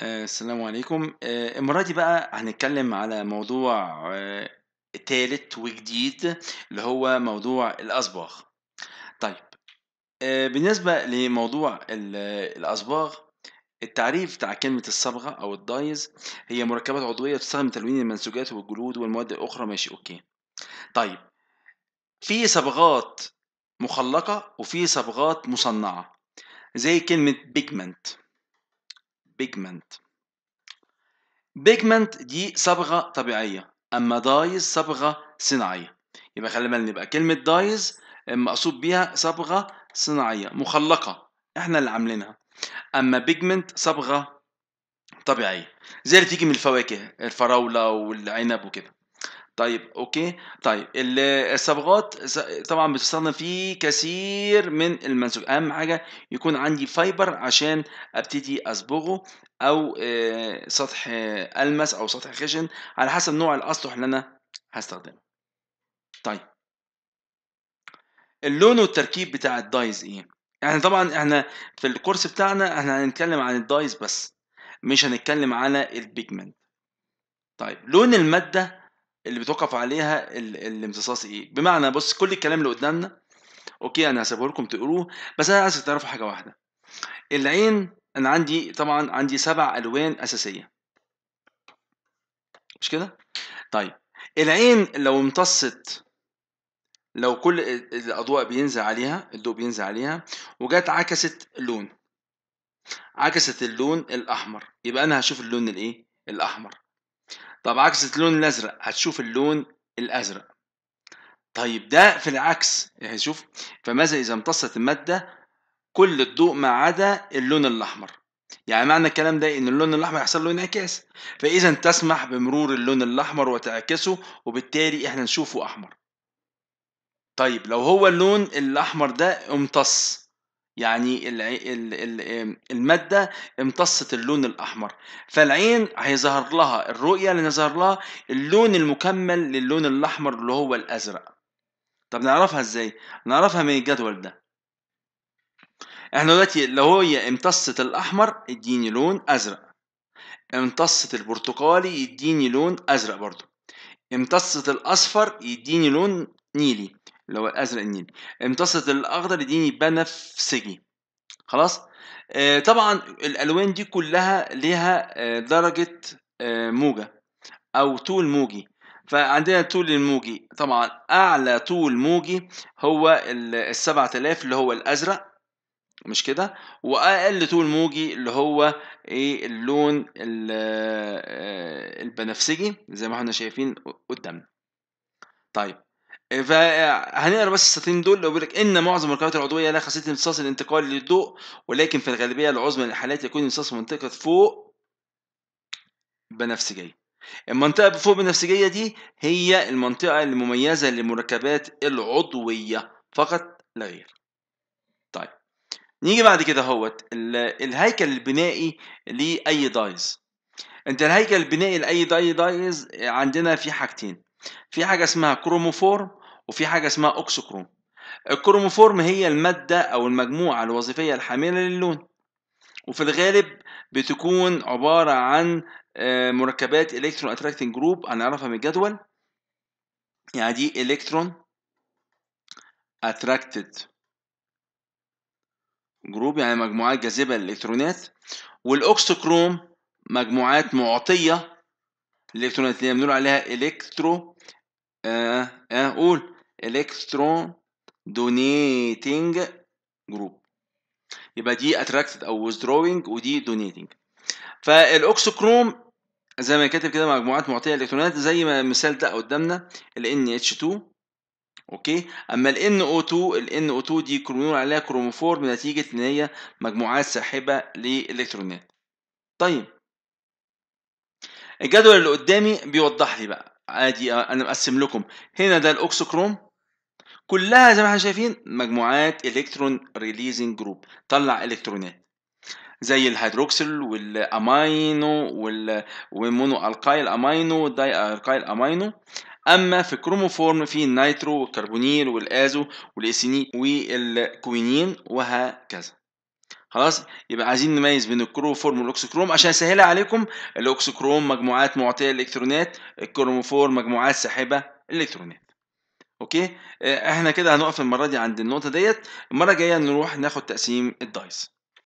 آه، السلام عليكم آه، المرة دي بقى هنتكلم على موضوع ثالث آه، تالت وجديد اللي هو موضوع الأصباغ طيب بالنسبة لموضوع الأصباغ التعريف بتاع كلمة الصبغة أو الدايز هي مركبات عضوية تستخدم تلوين المنسوجات والجلود والمواد الأخرى ماشي أوكي طيب في صبغات مخلقة وفي صبغات مصنعة زي كلمة بيجمنت بيجمنت بيجمنت دي صبغه طبيعيه اما دايز صبغه صناعيه يبقى خلي بالنا يبقى كلمه دايز مقصود بيها صبغه صناعيه مخلقه احنا اللي عاملينها اما بيجمنت صبغه طبيعيه زي اللي تيجي من الفواكه الفراوله والعنب وكده طيب اوكي طيب الصبغات طبعا بتستخدم في كثير من المنسوج اهم حاجه يكون عندي فايبر عشان ابتدي اصبغه او آه، سطح المس او سطح خشن على حسب نوع الاسطح اللي انا هستخدمه طيب اللون والتركيب بتاع الدايز ايه يعني طبعا احنا في الكورس بتاعنا احنا هنتكلم عن الدايز بس مش هنتكلم على البيجمنت طيب لون الماده اللي بتوقف عليها ال... الامتصاص ايه بمعنى بص كل الكلام اللي قدامنا اوكي انا هسيبه لكم تقروه بس انا عايزك تعرفوا حاجه واحده العين انا عندي طبعا عندي سبع الوان اساسيه مش كده طيب العين لو امتصت لو كل الاضواء بينزل عليها الضوء بينزل عليها وجت عكست لون عكست اللون الاحمر يبقى انا هشوف اللون الايه الاحمر طب عكس اللون الازرق هتشوف اللون الازرق طيب ده في العكس يعني شوف فماذا اذا امتصت الماده كل الضوء ما عدا اللون الاحمر يعني معنى الكلام ده ان اللون الاحمر يحصل له انعكاس فاذا تسمح بمرور اللون الاحمر وتعكسه وبالتالي احنا نشوفه احمر طيب لو هو اللون الاحمر ده امتص يعني المادة امتصت اللون الأحمر فالعين هيظهر لها الرؤية اللي نظهر لها اللون المكمل للون الأحمر اللي هو الأزرق طب نعرفها ازاي؟ نعرفها من الجدول ده احنا دلوقتي لو هي امتصت الأحمر اديني لون أزرق امتصت البرتقالي يديني لون أزرق برضو امتصت الأصفر يديني لون نيلي اللي هو الازرق النيلي امتصت الاخضر يديني بنفسجي خلاص آه، طبعا الالوان دي كلها ليها آه، درجه آه، موجه او طول موجي فعندنا طول الموجي طبعا اعلى طول موجي هو ال 7000 اللي هو الازرق مش كده واقل طول موجي اللي هو ايه اللون البنفسجي زي ما احنا شايفين قدامنا طيب إيه، فهنقرا بس السطرين دول لو بيقول لك ان معظم الركبات العضويه لها خاصيه امتصاص الانتقال للضوء ولكن في الغالبيه العظمى من الحالات يكون امتصاص منطقه فوق بنفسجيه المنطقه فوق بنفسجيه دي هي المنطقه المميزه للمركبات العضويه فقط لا غير طيب نيجي بعد كده اهوت الهيكل البنائي لاي دايز انت الهيكل البنائي لاي دايز عندنا في حاجتين في حاجه اسمها كروموفورم وفي حاجه اسمها اوكسوكروم الكروموفورم هي الماده او المجموعه الوظيفيه الحامله للون وفي الغالب بتكون عباره عن آه، مركبات الكترون اتراكتنج جروب هنعرفها من الجدول يعني دي الكترون اتراكتد جروب يعني مجموعات جاذبه للالكترونات والاوكسوكروم مجموعات معطيه الالكترونات اللي بنقول عليها الكترو آه آه قول الكترون دونيتنج جروب يبقى دي اتراكتد او وذروينج ودي دونيتنج فالاوكسوكروم زي ما كاتب كده مجموعات معطيه الكترونات زي ما المثال ده قدامنا ال NH2 اوكي اما ال NO2 ال NO2 دي بنقول عليها كروموفور نتيجه ان هي مجموعات ساحبه للالكترونات طيب الجدول اللي قدامي بيوضح لي بقى عادي انا مقسم لكم هنا ده الاوكسوكروم كلها زي ما احنا شايفين مجموعات الكترون ريليزنج جروب طلع الكترونات زي الهيدروكسيل والامينو والمونو القايل امينو داي القايل امينو اما في الكروموفورم في النيترو والكربونيل والازو والاسيني والكوينين وهكذا خلاص يبقى عايزين نميز بين الكروموفورم والاكسكروم عشان اسهلها عليكم الاكسكروم مجموعات معطيه الالكترونات الكروموفور مجموعات ساحبه الالكترونات اوكي آه، احنا كده هنقف المره دي عند النقطه ديت المره الجايه نروح ناخد تقسيم الدايز